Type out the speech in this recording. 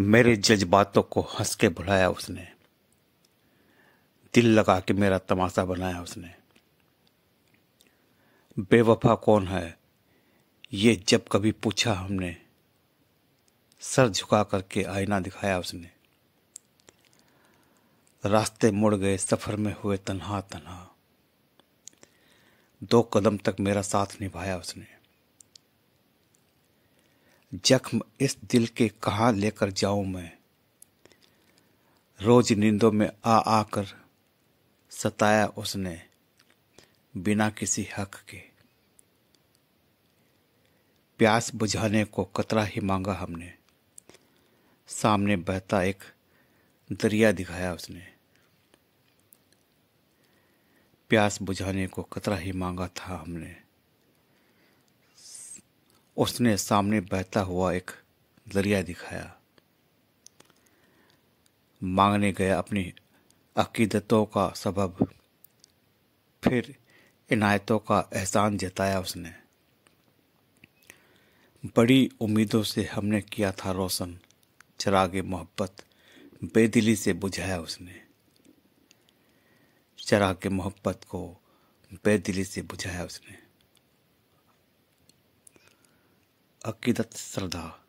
मेरे जज्बातों को हंस के भुलाया उसने दिल लगा के मेरा तमाशा बनाया उसने बेवफा कौन है ये जब कभी पूछा हमने सर झुका करके आईना दिखाया उसने रास्ते मुड़ गए सफर में हुए तन्हा तन्हा दो कदम तक मेरा साथ निभाया उसने जख्म इस दिल के कहाँ लेकर जाऊं मैं रोज नींदों में आ आकर सताया उसने बिना किसी हक के प्यास बुझाने को कतरा ही मांगा हमने सामने बहता एक दरिया दिखाया उसने प्यास बुझाने को कतरा ही मांगा था हमने उसने सामने बहता हुआ एक दरिया दिखाया मांगने गया अपनी अकीदतों का सबब फिर इनायतों का एहसान जताया उसने बड़ी उम्मीदों से हमने किया था रोशन चराग मोहब्बत बेदिली से बुझाया उसने चराग मोहब्बत को बेदिली से बुझाया उसने अकीदत श्रद्धा